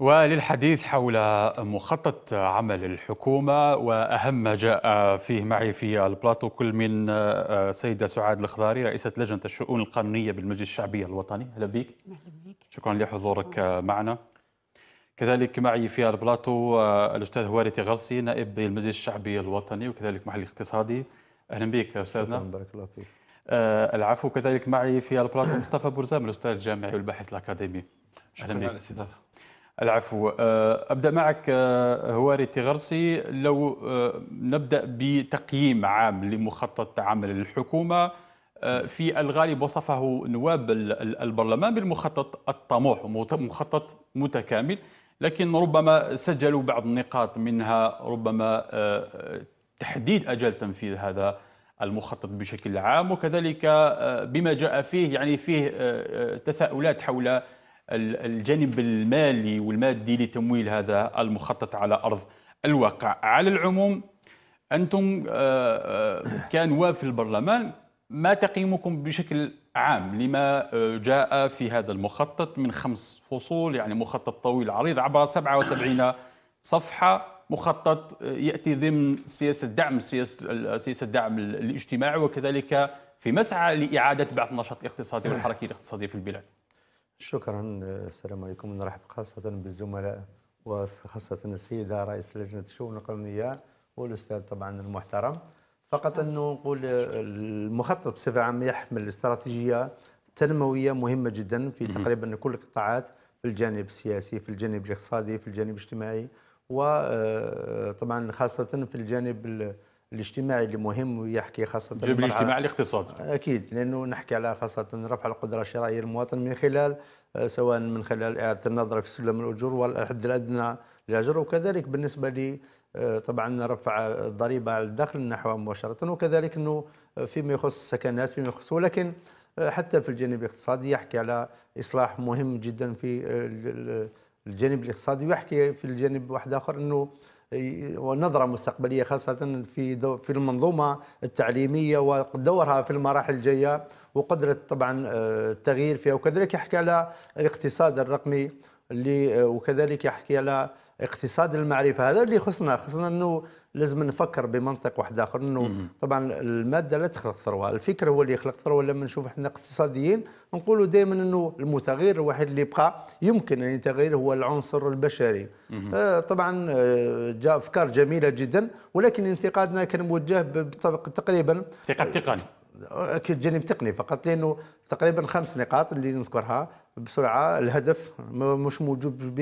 وللحديث حول مخطط عمل الحكومة وأهم ما جاء فيه معي في البلاطو كل من آه، سيدة سعاد الخضاري رئيسة لجنة الشؤون القانونية بالمجلس الشعبي الوطني أهلا بك شكرا لحضورك معنا كذلك معي في البلاطو آه، الأستاذ هواري غرسي نائب المجلس الشعبي الوطني وكذلك محل اقتصادي أهلا بك أستاذنا بارك الله فيك آه، العفو كذلك معي في البلاطو مصطفى برزام الأستاذ الجامعي والباحث الأكاديمي شكرا على الاستضافة العفو آه، ابدا معك آه، هواري تغرسي لو آه، نبدا بتقييم عام لمخطط عمل الحكومه في الغالب وصفه نواب البرلمان بالمخطط الطموح مخطط متكامل لكن ربما سجلوا بعض النقاط منها ربما تحديد اجل تنفيذ هذا المخطط بشكل عام وكذلك بما جاء فيه يعني فيه تساؤلات حول الجانب المالي والمادي لتمويل هذا المخطط على ارض الواقع على العموم انتم آه، آه، كنواب في البرلمان ما تقييمكم بشكل عام لما آه، جاء في هذا المخطط من خمس فصول يعني مخطط طويل عريض عبر 77 صفحه مخطط ياتي ضمن سياسه دعم سياسه سياسه الدعم الاجتماعي وكذلك في مسعى لاعاده بعث النشاط الاقتصادي والحركه الاقتصاديه في البلاد شكرا السلام عليكم نرحب خاصة بالزملاء وخاصة السيدة رئيس لجنة الشؤون القانونية والأستاذ طبعا المحترم فقط أنه نقول المخطط بصفة عامة يحمل استراتيجية تنموية مهمة جدا في تقريبا كل القطاعات في الجانب السياسي في الجانب الاقتصادي في الجانب الاجتماعي وطبعا آه، خاصة في الجانب الاجتماعي اللي مهم ويحكي خاصة جيب الاجتماع الاقتصادي أكيد لأنه نحكي على خاصة رفع القدرة الشرائية للمواطن من خلال آه، سواء من خلال إعادة النظر في سلم الأجور والحد الأدنى للأجر وكذلك بالنسبة لي آه، طبعا رفع الضريبة على الدخل نحو مباشرة وكذلك أنه فيما يخص السكنات فيما يخص ولكن آه، حتى في الجانب الاقتصادي يحكي على إصلاح مهم جدا في الجانب الاقتصادي ويحكي في الجانب واحد آخر أنه ونظره مستقبليه خاصه في في المنظومه التعليميه ودورها في المراحل الجايه وقدره طبعا آه، التغيير فيها وكذلك يحكي على الاقتصاد الرقمي اللي آه، وكذلك يحكي على اقتصاد المعرفه هذا اللي خصنا خصنا انه لازم نفكر بمنطق واحد اخر انه طبعا الماده لا تخلق ثروه الفكر هو اللي يخلق ثروه لما نشوف احنا اقتصاديين نقولوا دائما انه المتغير الوحيد اللي يبقى يمكن ان يتغير هو العنصر البشري آه طبعا آه، جاء افكار جميله جدا ولكن انتقادنا كان موجه تقريبا انتقاد تقني كجانب تقني فقط لانه تقريبا خمس نقاط اللي نذكرها بسرعه الهدف مش موجود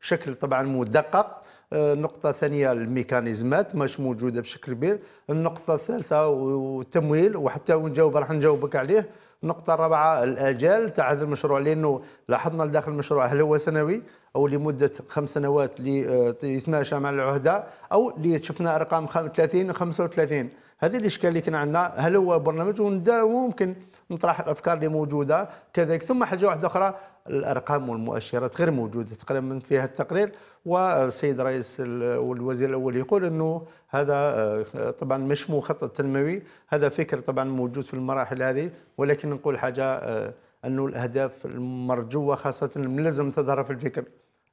بشكل طبعا مدقق آه، النقطة الثانية الميكانيزمات مش موجودة بشكل كبير النقطة الثالثة والتمويل وحتى ونجاوب راح نجاوبك عليه النقطة الرابعة الأجال تاع هذا المشروع لأنه لاحظنا لداخل المشروع هل هو سنوي أو لمدة خمس سنوات اللي آه، مع العهدة أو اللي شفنا أرقام 30 35 هذه الاشكال اللي كان عندنا هل هو برنامج وممكن نطرح الافكار اللي موجوده كذلك ثم حاجه واحده اخرى الارقام والمؤشرات غير موجوده تقريبا فيها التقرير والسيد رئيس والوزير الاول يقول انه هذا آه، طبعا مش مخطط تنموي هذا فكر طبعا موجود في المراحل هذه ولكن نقول حاجه آه، انه الاهداف المرجوه خاصه لازم تظهر في الفكر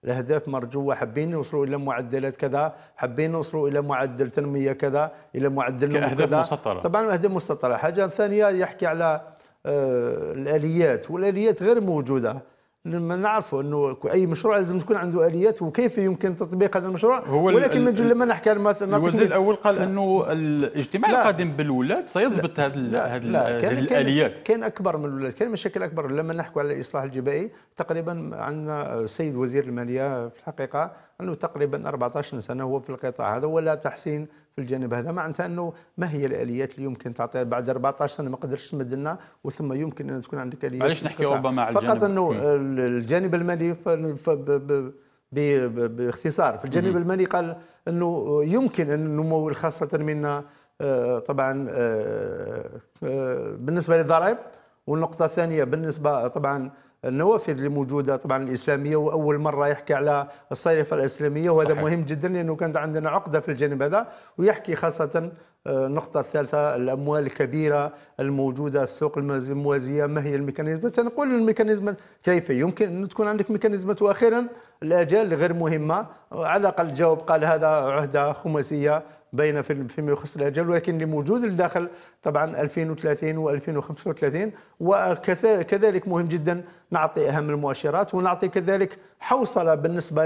الاهداف مرجوه حابين نوصلوا الى معدلات كذا حابين نوصلوا الى معدل تنميه كذا الى معدل كاهداف كذا. مسطره طبعا اهداف مسطره حاجه ثانيه يحكي على آه، الاليات والاليات غير موجوده لما نعرفوا انه اي مشروع لازم تكون عنده اليات وكيف يمكن تطبيق هذا المشروع هو ولكن من لما نحكي مثلا الوزير الاول قال لا. انه الاجتماع لا. القادم بالولاد سيضبط هذه الاليات كان اكبر من الولاد كان مشاكل اكبر لما نحكي على الاصلاح الجبائي تقريبا عندنا السيد وزير الماليه في الحقيقه انه تقريبا 14 سنه هو في القطاع هذا ولا تحسين في الجانب هذا معناتها انه ما هي الاليات اللي يمكن تعطيها بعد 14 سنه ما قدرش تمد لنا وثم يمكن ان تكون عندك اليات علاش نحكي ربما على الجانب فقط انه الجانب المالي باختصار في الجانب المالي قال انه يمكن ان النمو خاصه منا آه، طبعا آه، آه، بالنسبه للضرائب والنقطه الثانيه بالنسبه طبعا النوافذ اللي موجوده طبعا الاسلاميه واول مره يحكي على الصيرفه الاسلاميه وهذا صحيح. مهم جدا لانه كانت عندنا عقده في الجانب هذا ويحكي خاصه آه، النقطة الثالثة الأموال الكبيرة الموجودة في السوق الموازية ما هي الميكانيزمات؟ سنقول الميكانيزمات كيف يمكن أن تكون عندك ميكانيزمات وأخيرا الأجال غير مهمة على الأقل جاوب قال هذا عهدة خماسية بين فيما يخص الاجل ولكن لموجود الداخل طبعا 2030 و2035 وكذلك مهم جدا نعطي اهم المؤشرات ونعطي كذلك حوصله بالنسبه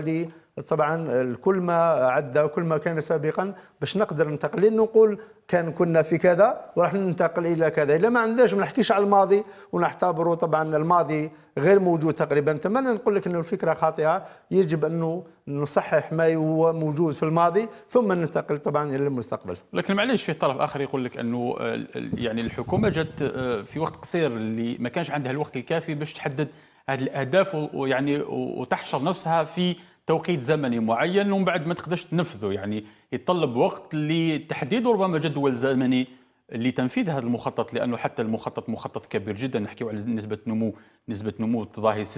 طبعا كل ما عدى كل ما كان سابقا باش نقدر ننتقل لانه نقول كان كنا في كذا وراح ننتقل الى كذا الا ما عندناش ما نحكيش على الماضي ونعتبره طبعا الماضي غير موجود تقريبا تما نقول لك انه الفكره خاطئه يجب انه نصحح ما هو موجود في الماضي ثم ننتقل طبعا الى المستقبل لكن معليش في طرف اخر يقول لك انه يعني الحكومه جت آه، في وقت قصير اللي ما كانش عندها الوقت الكافي باش تحدد هذه الاهداف ويعني وتحشر نفسها في توقيت زمني معين ومن بعد ما تقدرش تنفذه يعني يتطلب وقت لتحديد وربما جدول زمني لتنفيذ هذا المخطط لانه حتى المخطط مخطط كبير جدا نحكيو على نسبه نمو نسبه نمو تضاهي 6%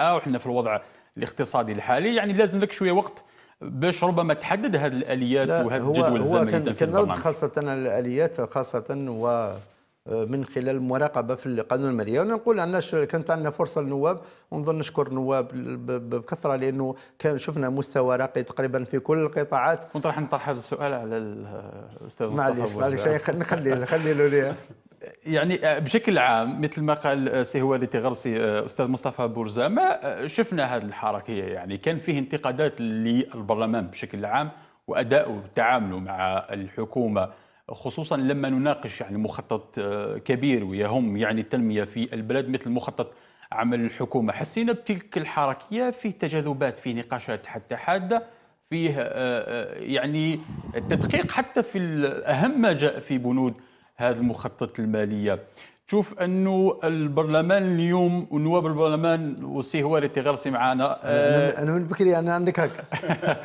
وحنا في الوضع الاقتصادي الحالي يعني لازم لك شويه وقت باش ربما تحدد هذه الاليات وهذا الجدول الزمني هو كان, كان خاصه الاليات خاصه و من خلال المراقبه في القانون الماليه وانا نقول عندنا كانت عندنا فرصه للنواب ونظن نشكر النواب بكثره لانه كان شفنا مستوى راقي تقريبا في كل القطاعات كنت راح نطرح هذا السؤال على الاستاذ مصطفى معليش معليش نخلي نخلي له يعني آه، بشكل عام مثل ما قال سي اللي تغرسي آه، استاذ مصطفى ما آه، شفنا هذه الحركيه يعني كان فيه انتقادات للبرلمان بشكل عام واداؤه وتعامله مع الحكومه خصوصا لما نناقش يعني مخطط آه، كبير ويهم يعني التنميه في البلد مثل مخطط عمل الحكومه حسينا بتلك الحركيه فيه تجاذبات فيه نقاشات حتى حاده فيه آه، آه، يعني التدقيق حتى في اهم ما جاء في بنود هذا المخطط الماليه تشوف انه البرلمان اليوم ونواب البرلمان وسي اللي تيغرسي معنا آه، انا من بكري انا عندك هكا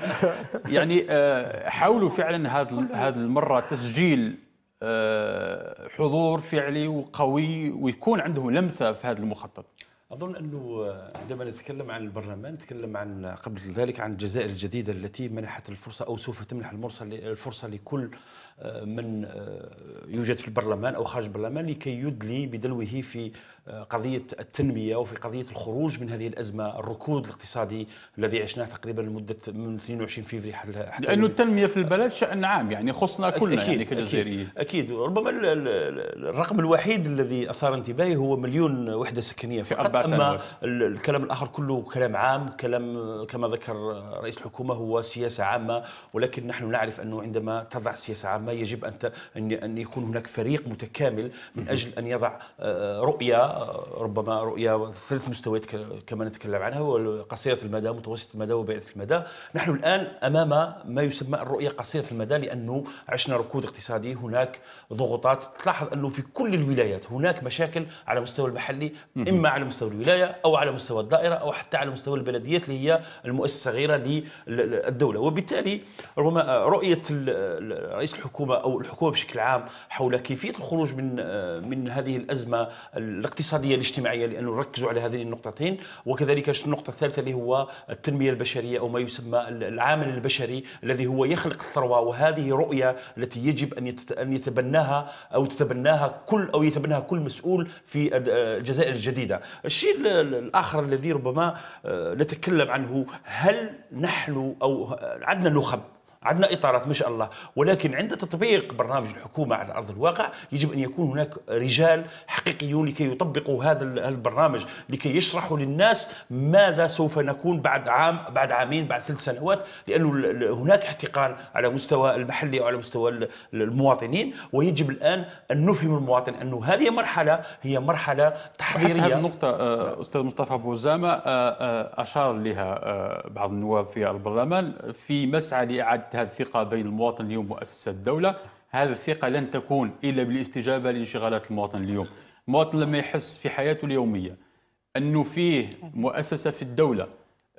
يعني آه، حاولوا فعلا هذه هذه المره تسجيل آه، حضور فعلي وقوي ويكون عنده لمسه في هذا المخطط اظن انه عندما نتكلم عن البرلمان نتكلم عن قبل ذلك عن الجزائر الجديده التي منحت الفرصه او سوف تمنح الفرصه لكل من آه، يوجد في البرلمان او خارج البرلمان لكي يدلي بدلوه في قضية التنمية وفي قضية الخروج من هذه الأزمة الركود الاقتصادي الذي عشناه تقريبا لمدة من 22 فيفري حتى لأنه التنمية في البلد شأن عام يعني خصنا كلنا يعني أكيد يعني كجزائريين أكيد, أكيد ربما الرقم الوحيد الذي أثار انتباهي هو مليون وحدة سكنية في أربع سنوات. أما الكلام الآخر كله كلام عام كلام كما ذكر رئيس الحكومة هو سياسة عامة ولكن نحن نعرف أنه عندما تضع سياسة عامة يجب أن أن يكون هناك فريق متكامل من أجل أن يضع آه، رؤية ربما رؤيه ثلاث مستويات كما نتكلم عنها قصيره المدى متوسط المدى وبعيده المدى نحن الان امام ما يسمى الرؤيه قصيره المدى لانه عشنا ركود اقتصادي هناك ضغوطات تلاحظ انه في كل الولايات هناك مشاكل على مستوى المحلي اما على مستوى الولايه او على مستوى الدائره او حتى على مستوى البلديات اللي هي المؤسسه الصغيره للدوله وبالتالي ربما رؤيه رئيس الحكومه او الحكومه بشكل عام حول كيفيه الخروج من آه، من هذه الازمه الاقتصاديه الاقتصاديه الاجتماعيه لانه ركزوا على هذين النقطتين وكذلك النقطه الثالثه اللي هو التنميه البشريه او ما يسمى العامل البشري الذي هو يخلق الثروه وهذه رؤيه التي يجب ان ان يتبناها او تتبناها كل او يتبناها كل مسؤول في الجزائر الجديده. الشيء الاخر الذي ربما آه، نتكلم عنه هل نحن او عندنا نخب عندنا اطارات ما شاء الله ولكن عند تطبيق برنامج الحكومه على ارض الواقع يجب ان يكون هناك رجال حقيقيون لكي يطبقوا هذا البرنامج لكي يشرحوا للناس ماذا سوف نكون بعد عام بعد عامين بعد ثلاث سنوات لانه هناك احتقان على مستوى المحلي وعلى مستوى المواطنين ويجب الان ان نفهم المواطن انه هذه مرحله هي مرحله تحضيريه هذه النقطه آه، استاذ مصطفى بوزامه آه، آه، اشار لها بعض النواب في البرلمان في مسعى لاعاده هذه الثقه بين المواطن اليوم ومؤسسة الدوله هذه الثقه لن تكون الا بالاستجابه لانشغالات المواطن اليوم المواطن لما يحس في حياته اليوميه انه فيه مؤسسه في الدوله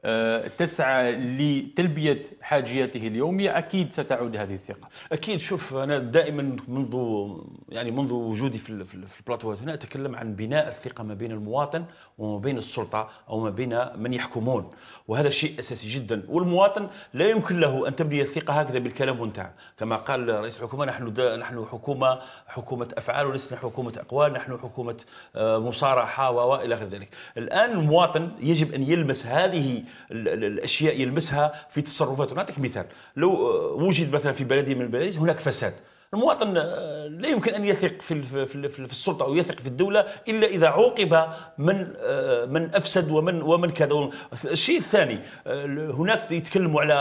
آه، تسعى لتلبية حاجياته اليومية أكيد ستعود هذه الثقة أكيد شوف أنا دائما منذ يعني منذ وجودي في, في البلاطوهات هنا أتكلم عن بناء الثقة ما بين المواطن وما بين السلطة أو ما بين من يحكمون وهذا شيء أساسي جدا والمواطن لا يمكن له أن تبني الثقة هكذا بالكلام وانتهى كما قال رئيس الحكومة نحن نحن حكومة حكومة أفعال ولسنا حكومة أقوال نحن حكومة آه، مصارحة وإلى غير ذلك الآن المواطن يجب أن يلمس هذه الاشياء يلمسها في تصرفاته نعطيك مثال لو آه، وجد مثلا في بلدي من البلاد هناك فساد المواطن آه، لا يمكن ان يثق في في السلطه او يثق في الدوله الا اذا عوقب من آه، من افسد ومن ومن كذا الشيء الثاني هناك يتكلموا على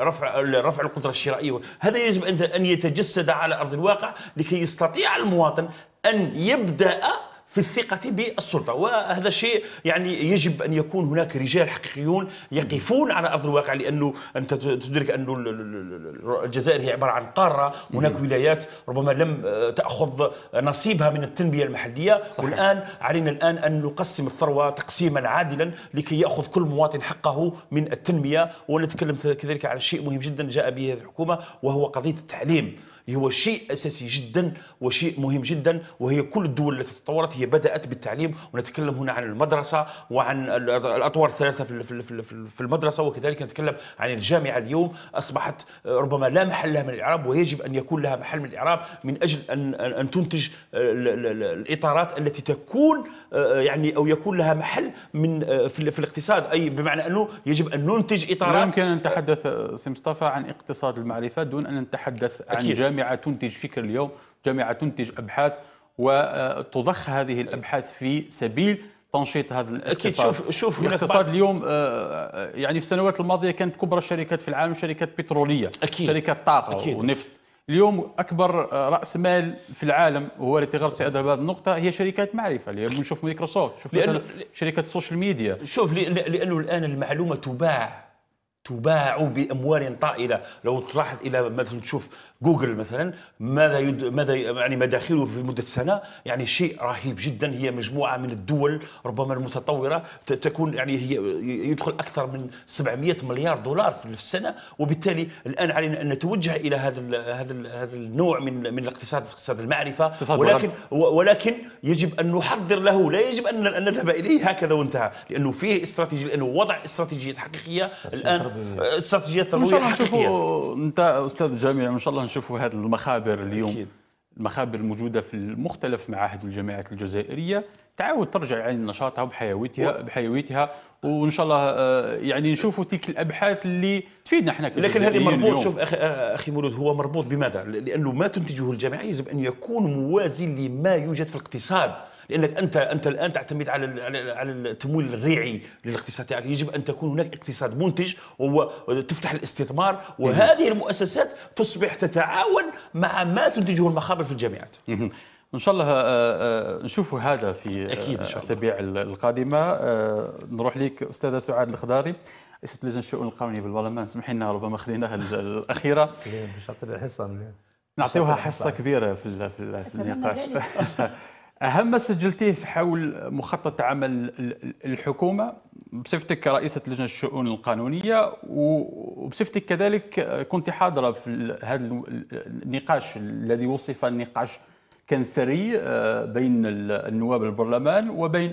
رفع رفع القدره الشرائيه هذا يجب ان يتجسد على ارض الواقع لكي يستطيع المواطن ان يبدا في الثقة بالسلطة وهذا شيء يعني يجب أن يكون هناك رجال حقيقيون يقفون على أرض الواقع لأنه أنت تدرك أن الجزائر هي عبارة عن قارة هناك ولايات ربما لم آه، تأخذ نصيبها من التنمية المحلية صحيح. والآن علينا الآن أن نقسم الثروة تقسيما عادلا لكي يأخذ كل مواطن حقه من التنمية ونتكلم كذلك على شيء مهم جدا جاء به هذه الحكومة وهو قضية التعليم اللي هو شيء اساسي جدا وشيء مهم جدا وهي كل الدول التي تطورت هي بدات بالتعليم ونتكلم هنا عن المدرسه وعن الاطوار الثلاثه في المدرسه وكذلك نتكلم عن الجامعه اليوم اصبحت ربما لا محل لها من الاعراب ويجب ان يكون لها محل من الاعراب من اجل ان ان تنتج الاطارات التي تكون آه، آه، يعني او يكون لها محل من آه، في الاقتصاد اي بمعنى انه يجب ان ننتج اطارات لا يمكن ان نتحدث سي مصطفى عن اقتصاد المعرفه دون ان نتحدث عن جامعه جامعة تنتج فكر اليوم جامعة تنتج أبحاث وتضخ هذه الأبحاث في سبيل تنشيط هذا الاقتصاد اكيد شوف شوف الاقتصاد اليوم آه، آه، يعني في السنوات الماضيه كانت كبرى الشركات في العالم شركات بتروليه أكيد شركات طاقه أكيد ونفط اليوم اكبر آه، راس مال في العالم وهو التي غير سيذهب هذه النقطه هي شركات معرفه اليوم نشوف مايكروسوفت شوف شركات شركه السوشيال ميديا شوف لانه الان المعلومه تباع تباع باموال طائله لو تلاحظ الى مثلا تشوف جوجل مثلا ماذا يد... ماذا يعني مداخله في مده سنه يعني شيء رهيب جدا هي مجموعه من الدول ربما المتطوره تكون يعني هي يدخل اكثر من 700 مليار دولار في السنه وبالتالي الان علينا ان نتوجه الى هذا ال هذا ال هذا النوع من من الاقتصاد اقتصاد المعرفه ولكن ولكن يجب ان نحضر له لا يجب ان نذهب اليه هكذا وانتهى لانه فيه استراتيجيه لانه وضع استراتيجيات حقيقيه الان استراتيجيات تربويه حقيقيه انت استاذ جامعي ان شاء الله نشوفوا هذه المخابر اليوم أكيد. المخابر الموجوده في مختلف معاهد الجامعات الجزائريه تعاود ترجع يعني لنشاطها بحيويتها و... بحيويتها وان شاء الله آه، يعني نشوفوا تلك الابحاث اللي تفيدنا احنا لكن هذه مربوط اليوم. شوف اخي آه، اخي مولود هو مربوط بماذا؟ لانه ما تنتجه الجامعه يجب ان يكون موازي لما يوجد في الاقتصاد لانك انت انت الان تعتمد على على التمويل الريعي للاقتصاد تاعك يجب ان تكون هناك اقتصاد منتج وتفتح الاستثمار وهذه المؤسسات تصبح تتعاون مع ما تنتجه المخابر في الجامعات ان شاء الله آه، آه، نشوف هذا في آه، اكيد الاسابيع القادمه نروح ليك استاذه سعاد الخضاري رئيسه لجنه الشؤون القانونيه بالبرلمان سمحي لنا ربما خليناها الاخيره إيه، باش حصه نعطيوها حصه كبيره في النقاش أهم ما سجلتيه في حول مخطط عمل الحكومة بصفتك كرئيسة لجنة الشؤون القانونية وبصفتك كذلك كنت حاضرة في هذا النقاش الذي وصف النقاش كان ثري آه، بين النواب البرلمان وبين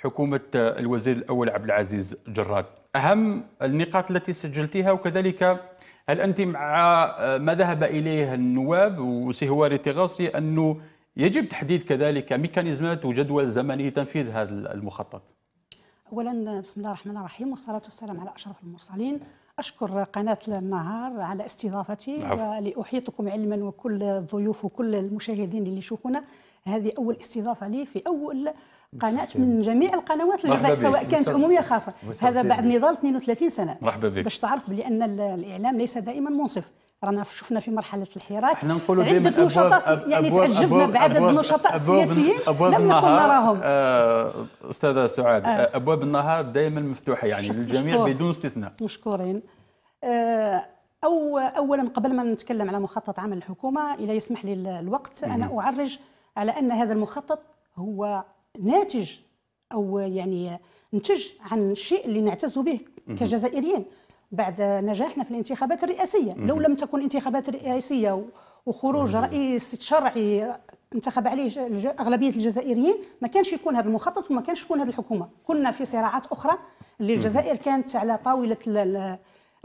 حكومة الوزير الأول عبد العزيز جراد أهم النقاط التي سجلتيها وكذلك هل أنت مع آه، ما ذهب إليه النواب وسهواري تغاصي أنه يجب تحديد كذلك ميكانيزمات وجدول زمني لتنفيذ هذا المخطط اولا بسم الله الرحمن الرحيم والصلاه والسلام على اشرف المرسلين اشكر قناه النهار على استضافتي عفو. ولاحيطكم علما وكل الضيوف وكل المشاهدين اللي يشوفونا هذه اول استضافه لي في اول قناه من جميع القنوات الجزائريه سواء كانت عموميه خاصه هذا بعد نضال 32 سنه مرحبا بك باش تعرف بان الاعلام ليس دائما منصف رانا شفنا في مرحله الحراك احنا نقولوا عده نشطاء يعني أبواب تعجبنا بعدد النشطاء السياسيين لم نكن نراهم آه استاذه سعاد آه. آه، ابواب النهار دائما مفتوحه يعني للجميع بدون استثناء مشكورين آه أو اولا قبل ما نتكلم على مخطط عمل الحكومه اذا يسمح لي الوقت انا اعرج على ان هذا المخطط هو ناتج او يعني نتج عن الشيء اللي نعتز به كجزائريين بعد نجاحنا في الانتخابات الرئاسيه لو لم تكن انتخابات رئاسيه وخروج رئيس شرعي انتخب عليه اغلبيه الجزائريين ما كانش يكون هذا المخطط وما كانش تكون هذه الحكومه كنا في صراعات اخرى اللي الجزائر كانت على طاوله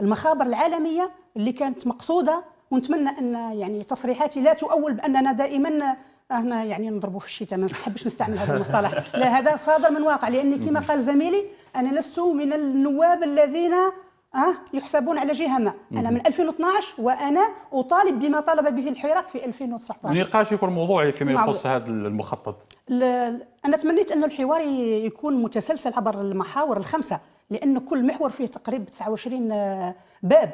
المخابر العالميه اللي كانت مقصوده ونتمنى ان يعني تصريحاتي لا تؤول باننا دائما هنا يعني نضربوا في الشتاء ما نحبش نستعمل هذا المصطلح لا هذا صادر من واقع لاني كما قال زميلي انا لست من النواب الذين أه؟ يحسبون على جهه ما انا من 2012 وانا اطالب بما طالب به الحراك في 2019 النقاش يكون موضوعي فيما يخص هذا المخطط انا تمنيت ان الحوار يكون متسلسل عبر المحاور الخمسه لان كل محور فيه تقريبا آه، 29 باب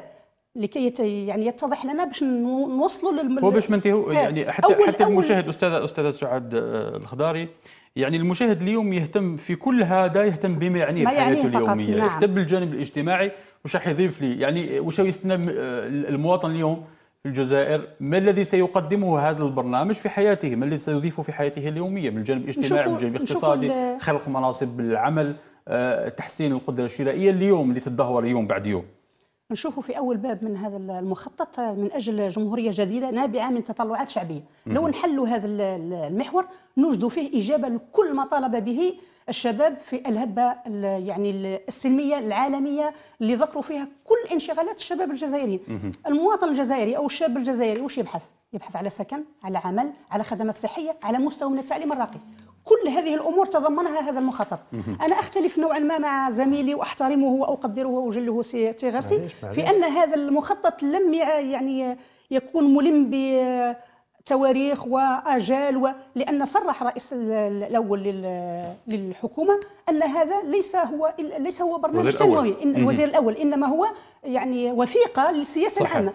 لكي يت... يعني يتضح لنا باش نوصلوا لل هو باش منتهوا يعني حتى أول حتى أول المشاهد استاذ استاذ سعاد آه، الخضاري يعني المشاهد اليوم يهتم في كل هذا يهتم بما يعنيه حياته اليوميه نعم. يهتم بالجانب الاجتماعي وش راح يضيف لي يعني وش يستنى آه، المواطن اليوم في الجزائر ما الذي سيقدمه هذا البرنامج في حياته ما الذي سيضيفه في حياته اليومية من الجانب الاجتماعي من الجانب الاقتصادي خلق مناصب العمل آه، تحسين القدرة الشرائية اليوم اللي تتدهور يوم بعد يوم نشوفوا في اول باب من هذا المخطط آه، من اجل جمهوريه جديده نابعه من تطلعات شعبيه لو نحلوا هذا المحور نجد فيه اجابه لكل ما طالب به الشباب في الهبه يعني السلميه العالميه اللي ذكروا فيها كل انشغالات الشباب الجزائري المواطن الجزائري او الشاب الجزائري وش يبحث؟ يبحث على سكن، على عمل، على خدمات صحيه، على مستوى من التعليم الراقي. كل هذه الامور تضمنها هذا المخطط انا اختلف نوعا ما مع زميلي واحترمه واقدره واجله سي في ان هذا المخطط لم يعني يكون ملم ب تواريخ واجال و... لان صرح رئيس الاول للحكومه ان هذا ليس هو ليس هو برنامج تنوي إن الوزير الاول انما هو يعني وثيقه للسياسه العامه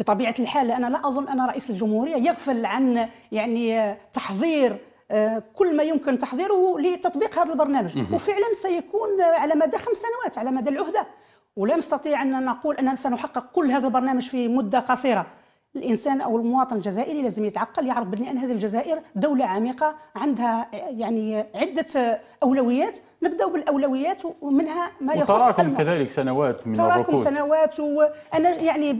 بطبيعه الحال انا لا اظن ان رئيس الجمهوريه يغفل عن يعني تحضير آه، كل ما يمكن تحضيره لتطبيق هذا البرنامج وفعلا سيكون على مدى خمس سنوات على مدى العهده ولا نستطيع ان نقول اننا سنحقق كل هذا البرنامج في مده قصيره الانسان او المواطن الجزائري لازم يتعقل يعرف بان هذه الجزائر دوله عميقه عندها يعني عده اولويات نبدا بالاولويات ومنها ما يخص تراكم كذلك سنوات من تراكم الركود سنوات وانا يعني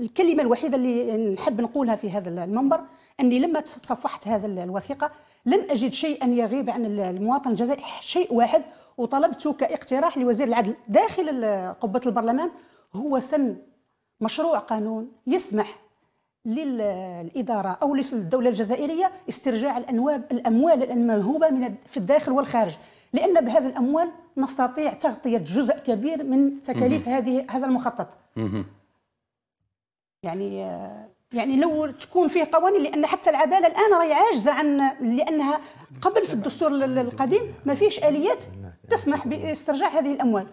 الكلمه الوحيده اللي نحب نقولها في هذا المنبر اني لما تصفحت هذا الوثيقه لم اجد شيئا يغيب عن المواطن الجزائري شيء واحد وطلبته كاقتراح لوزير العدل داخل قبه البرلمان هو سن مشروع قانون يسمح للإدارة أو للدولة الجزائرية استرجاع الأنواب الأموال الموهوبه من في الداخل والخارج لأن بهذه الأموال نستطيع تغطية جزء كبير من تكاليف هذه هذا المخطط يعني يعني لو تكون فيه قوانين لان حتى العداله الان راهي عاجزه عن لانها قبل في الدستور القديم ما فيش اليات تسمح باسترجاع هذه الاموال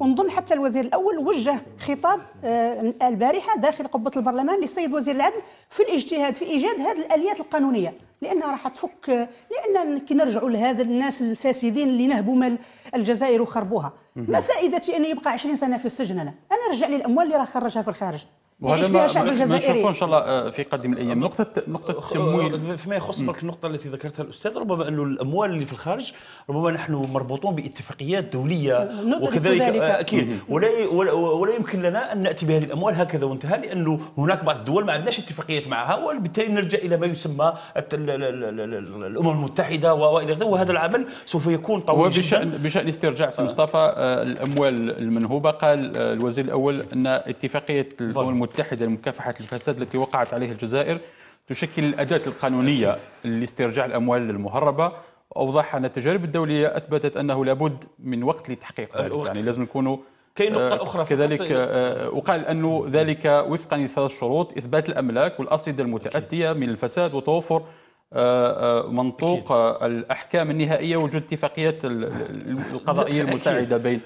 ونظن حتى الوزير الاول وجه خطاب آه، البارحه داخل قبه البرلمان للسيد وزير العدل في الاجتهاد في ايجاد هذه الاليات القانونيه لانها راح تفك آه، لان كي نرجعوا لهذا الناس الفاسدين اللي نهبوا مال الجزائر وخربوها ما فائدتي ان يبقى 20 سنه في السجن انا انا نرجع للاموال اللي راه خرجها في الخارج وهذا ما الشعب الجزائري ان شاء الله آه، في قادم الايام نقطه نقطه التمويل آه، فيما يخص برك النقطه التي ذكرتها الاستاذ ربما انه الاموال اللي في الخارج ربما نحن مربوطون باتفاقيات دوليه وكذلك آه، اكيد ولا ولا يمكن لنا ان ناتي بهذه الاموال هكذا وانتهى لانه هناك بعض الدول ما عندناش اتفاقيات معها وبالتالي نرجع الى ما يسمى الامم المتحده والى غيره وهذا العمل سوف يكون طويل وبشان جدا. بشان استرجاع سي مصطفى الاموال المنهوبه قال الوزير الاول ان اتفاقيه الامم المتحدة لمكافحة الفساد التي وقعت عليها الجزائر تشكل الأداة القانونية لاسترجاع الأموال المهربة أوضح أن التجارب الدولية أثبتت أنه لابد من وقت لتحقيق ذلك يعني لازم نكونوا كاين نقطة آه، أخرى كذلك وقال آه، أنه ذلك وفقا لثلاث شروط إثبات الأملاك والأصيدة المتأتية من الفساد وتوفر آه، منطوق أكيد. الأحكام النهائية وجود اتفاقيات القضائية المساعدة بين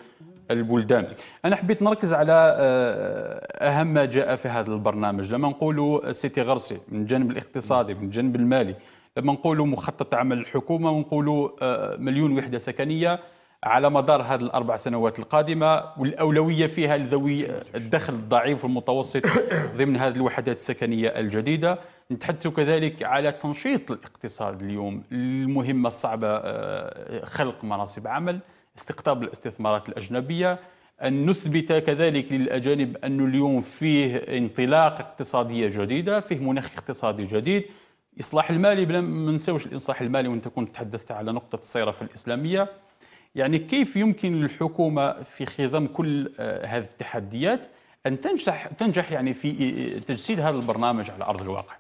البلدان أنا حبيت نركز على آه، أهم ما جاء في هذا البرنامج لما نقولوا سيتي غرسي من الجانب الاقتصادي من الجانب المالي لما نقولوا مخطط عمل الحكومة ونقولوا آه، مليون وحدة سكنية على مدار هذه الأربع سنوات القادمة والأولوية فيها لذوي آه، الدخل الضعيف والمتوسط ضمن هذه الوحدات السكنية الجديدة نتحدث كذلك على تنشيط الاقتصاد اليوم المهمة الصعبة خلق مناصب عمل استقطاب الاستثمارات الأجنبية أن نثبت كذلك للأجانب أن اليوم فيه انطلاق اقتصادية جديدة فيه مناخ اقتصادي جديد إصلاح المالي بلا ما نساوش الإصلاح المالي وأنت كنت تحدثت على نقطة الصيرفة الإسلامية يعني كيف يمكن للحكومة في خضم كل آه، هذه التحديات أن تنجح تنجح يعني في آه، تجسيد هذا البرنامج على أرض الواقع؟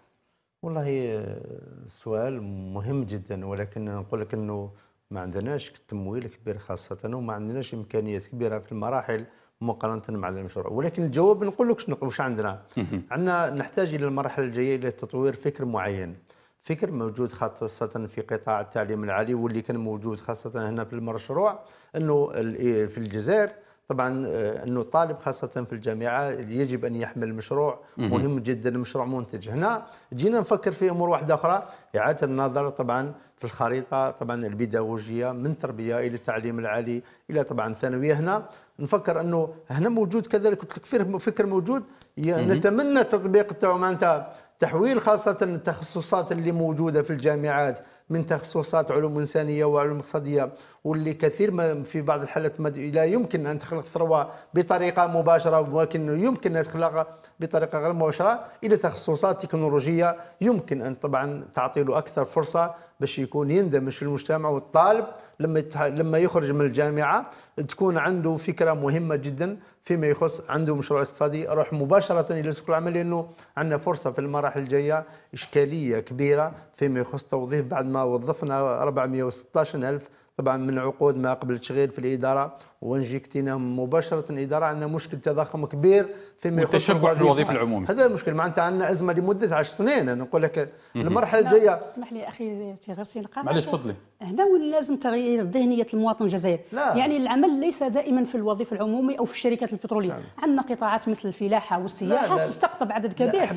والله آه، سؤال مهم جدا ولكن نقول لك أنه ما عندناش تمويل كبير خاصة وما عندناش إمكانيات كبيرة في المراحل مقارنة مع المشروع ولكن الجواب نقول لك واش عندنا عندنا نحتاج إلى المرحلة الجاية إلى تطوير فكر معين فكر موجود خاصة في قطاع التعليم العالي واللي كان موجود خاصة هنا في المشروع أنه إيه في الجزائر طبعا آه، انه الطالب خاصه في الجامعه يجب ان يحمل مشروع مهم جدا مشروع منتج هنا جينا نفكر في امور واحده اخرى اعاده النظر طبعا في الخريطه طبعا البيداغوجيه من تربيه الى التعليم العالي الى طبعا الثانويه هنا نفكر انه هنا موجود كذلك قلت لك فكر موجود نتمنى التطبيق تاعو معناتها تحويل خاصه التخصصات اللي موجوده في الجامعات من تخصصات علوم انسانيه وعلوم اقتصاديه واللي كثير ما في بعض الحالات لا يمكن ان تخلق ثروه بطريقه مباشره ولكن يمكن ان تخلقها بطريقه غير مباشره الى تخصصات تكنولوجيه يمكن ان طبعا تعطي له اكثر فرصه باش يكون يندمج في المجتمع والطالب لما لما يخرج من الجامعه تكون عنده فكره مهمه جدا فيما يخص عنده مشروع اقتصادي يروح مباشره الى سوق العمل لانه عندنا فرصه في المراحل الجايه اشكاليه كبيره فيما يخص توظيف بعد ما وظفنا 416 الف طبعا من عقود ما قبل التشغيل في الاداره وانجكتينا مباشره الاداره عندنا مشكل تضخم كبير فيما يخص التشبع في الوظيفه العموميه هذا المشكل معناتها عندنا ازمه لمده 10 سنين انا نقول لك المرحله الجايه اسمح لي اخي تيغرسي نقاط معليش تفضلي هنا لازم تغيير ذهنيه المواطن الجزائري يعني العمل ليس دائما في الوظيفه العموميه او في الشركات البتروليه نعم. عندنا قطاعات مثل الفلاحه والسياحه لا لا. تستقطب عدد كبير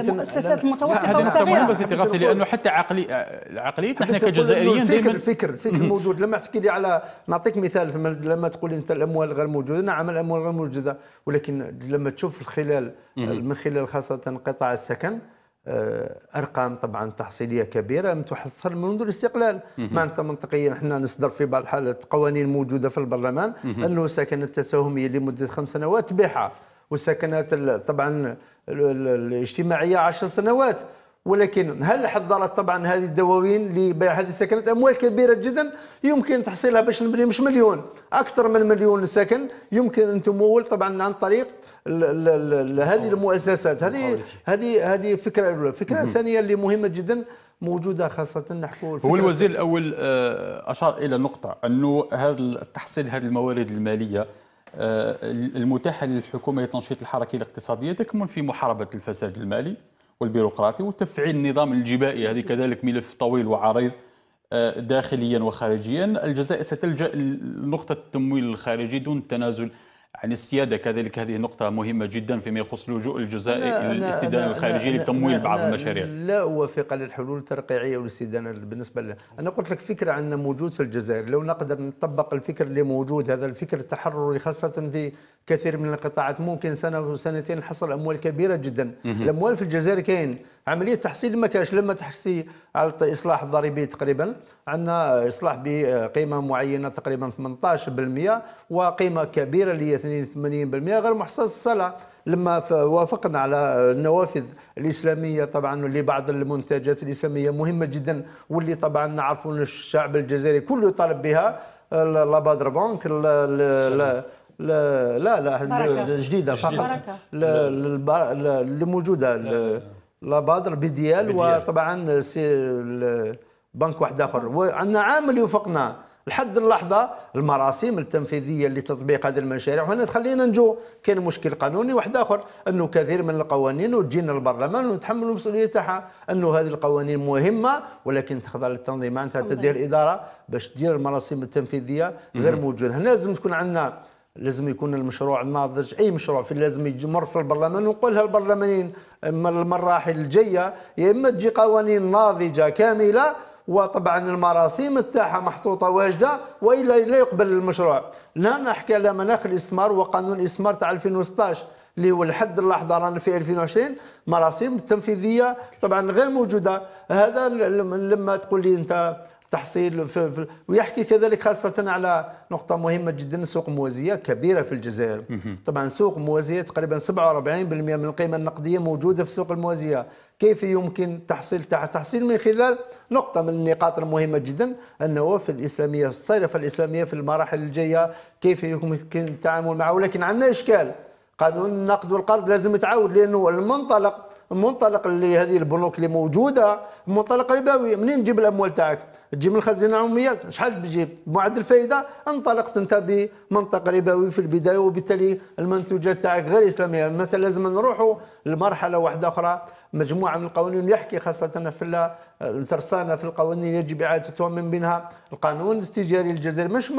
المؤسسات المتوسطه والصغيره بس تيغرسي لانه حتى عقلي عقليتنا احنا كجزائريين دائما الفكر الفكر موجود لما تحكي لي على نعطيك مثال لما تقول انت الاموال غير موجوده نعم الاموال غير موجوده ولكن لما تشوف خلال من خلال خاصه قطاع السكن آه، ارقام طبعا تحصيليه كبيره لم تحصل منذ الاستقلال معناتها منطقيا احنا نصدر في بعض الحالات قوانين موجوده في البرلمان انه السكن التساهميه لمده خمس سنوات تبيعها والسكنات طبعا الاجتماعيه عشر سنوات ولكن هل حضرت طبعا هذه الدواوين لبيع هذه السكنات اموال كبيره جدا يمكن تحصيلها باش نبني مش مليون اكثر من مليون سكن يمكن ان تمول طبعا عن طريق هذه المؤسسات هذه هذه هذه فكره الاولى الفكره الثانيه اللي مهمه جدا موجوده خاصه نحكوا هو الوزير الاول آه، اشار الى نقطه انه هذا تحصيل هذه الموارد الماليه آه، المتاحه للحكومه لتنشيط الحركه الاقتصاديه تكمن في محاربه الفساد المالي والبيروقراطي وتفعيل النظام الجبائي هذه كذلك ملف طويل وعريض آه، داخليا وخارجيا الجزائر ستلجا لنقطه التمويل الخارجي دون التنازل عن السيادة كذلك هذه نقطة مهمة جدا فيما يخص لجوء الجزائر الاستدانة الخارجية لتمويل بعض المشاريع لا أوافق على الحلول الترقيعية والاستدانة بالنسبة لها أنا قلت لك فكرة عندنا موجود في الجزائر لو نقدر نطبق الفكر اللي موجود هذا الفكر التحرري خاصة في كثير من القطاعات ممكن سنة وسنتين نحصل أموال كبيرة جدا الأموال في الجزائر كاين عمليه تحصيل ما كانش لما تحسي على الاصلاح الضريبي تقريبا عندنا اصلاح بقيمه معينه تقريبا 18% وقيمه كبيره اللي هي 82% غير محصل الصلاه لما وافقنا على النوافذ الاسلاميه طبعا لبعض المنتجات الاسلاميه مهمه جدا واللي طبعا نعرفوا الشعب الجزائري كله يطالب بها لابادر بانك لا لا لا الجديده فقط اللي موجوده لابادر بادر بديال. وطبعا سي بنك واحد اخر وعندنا عامل يوفقنا لحد اللحظه المراسم التنفيذيه لتطبيق هذه المشاريع وهنا تخلينا نجو كاين مشكل قانوني واحد اخر انه كثير من القوانين وتجينا البرلمان ونتحملوا المسؤوليه تاعها انه هذه القوانين مهمه ولكن تخضع للتنظيمات تاع تدير الاداره باش تدير المراسم التنفيذيه غير موجوده هنا لازم تكون عندنا لازم يكون المشروع الناضج اي مشروع في لازم يمر في البرلمان ونقولها البرلمانيين اما المراحل الجايه يا اما تجي قوانين ناضجه كامله وطبعا المراسيم تاعها محطوطه واجده والا لا يقبل المشروع لا نحكي على مناخ الاستثمار وقانون الاستثمار تاع 2016 اللي هو لحد اللحظه رانا في 2020 مراسيم تنفيذيه طبعا غير موجوده هذا لما تقول لي انت تحصيل في في ويحكي كذلك خاصة على نقطة مهمة جدا سوق موازية كبيرة في الجزائر طبعا سوق موازية تقريبا 47% من القيمة النقدية موجودة في سوق الموازية كيف يمكن تحصيل تحصيل من خلال نقطة من النقاط المهمة جدا أنه في الإسلامية الصرفة الإسلامية في المراحل الجاية كيف يمكن التعامل معه ولكن عندنا إشكال قانون النقد والقرض لازم يتعاود لأنه المنطلق المنطلق لهذه البنوك اللي موجودة منطلق ربوي منين نجيب الأموال تاعك تجي من الخزينه العموميه شحال تجيب بمعدل الفائده انطلقت انت بمنطق ربوي في البدايه وبالتالي المنتوجات تاعك غير اسلاميه مثلا لازم نروحوا لمرحله واحده اخرى مجموعه من القوانين يحكي خاصه في الترسانه في القوانين يجب اعادتها من بينها القانون التجاري الجزائري مش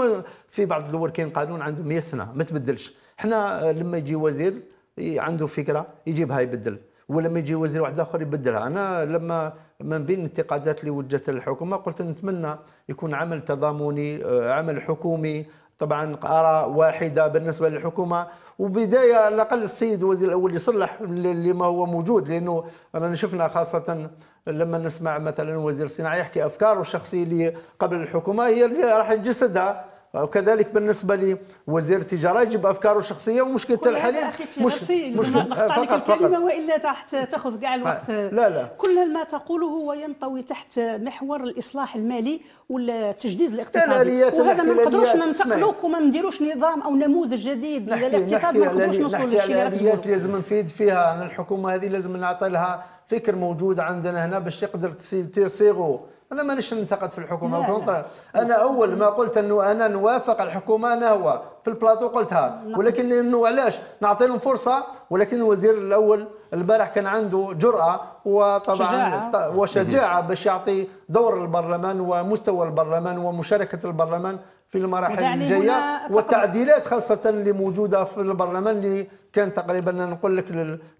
في بعض الدول كاين قانون عنده 100 سنه ما تبدلش حنا لما يجي وزير عنده فكره يجيبها يبدل ولما يجي وزير واحد اخر يبدلها انا لما من بين الانتقادات اللي وجهتها للحكومه قلت نتمنى يكون عمل تضامني آه، عمل حكومي طبعا اراء واحده بالنسبه للحكومه وبدايه على الاقل السيد وزير الاول يصلح لما هو موجود لانه رانا شفنا خاصه لما نسمع مثلا وزير الصناعه يحكي افكاره الشخصيه اللي قبل الحكومه هي اللي راح نجسدها وكذلك بالنسبه لوزير التجاره يجب افكاره الشخصيه ومشكله الحليب مش مش فقط فقط الكلمه والا راح تاخذ كاع الوقت لا لا كل ما تقوله هو ينطوي تحت محور الاصلاح المالي والتجديد الاقتصادي وهذا ما نقدروش ننتقلوك وما نديروش نظام او نموذج جديد للاقتصاد ما نقدروش نوصلوا للشيء اللي لازم نفيد فيها الحكومه هذه لازم نعطي لها فكر موجود عندنا هنا باش تقدر تصيغه انا مانيش ننتقد في الحكومه لا لا. انا اول ما قلت انه انا نوافق الحكومه انا هو في البلاطو قلتها نعم. ولكن انه علاش نعطي لهم فرصه ولكن الوزير الاول البارح كان عنده جرأة وطبعا شجاعة. وشجاعة باش يعطي دور البرلمان ومستوى البرلمان ومشاركة البرلمان في المراحل يعني الجاية والتعديلات خاصة اللي موجودة في البرلمان اللي كان تقريبا نقول لك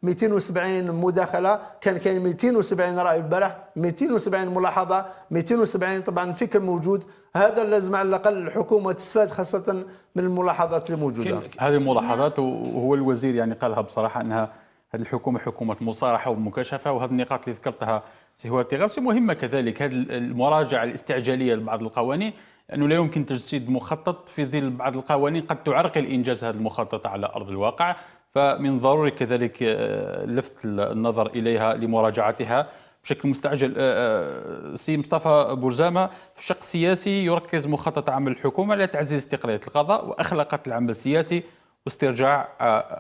270 مداخله كان كاين 270 راي البارح 270 ملاحظه 270 طبعا فكر موجود هذا لازم على الاقل الحكومه تستفاد خاصه من الملاحظات اللي موجوده هذه الملاحظات وهو الوزير يعني قالها بصراحه انها هذه الحكومه حكومه مصارحه ومكاشفه وهذه النقاط اللي ذكرتها سي هو تيغاسي مهمه كذلك هذه المراجعه الاستعجاليه لبعض القوانين انه لا يمكن تجسيد مخطط في ظل بعض القوانين قد تعرقل انجاز هذا المخطط على ارض الواقع فمن ضروري كذلك آه، لفت النظر إليها لمراجعتها بشكل مستعجل آه، آه، سي مصطفى بورزامه في الشق السياسي يركز مخطط عمل الحكومه على تعزيز استقلاليه القضاء واخلاقه العمل السياسي واسترجاع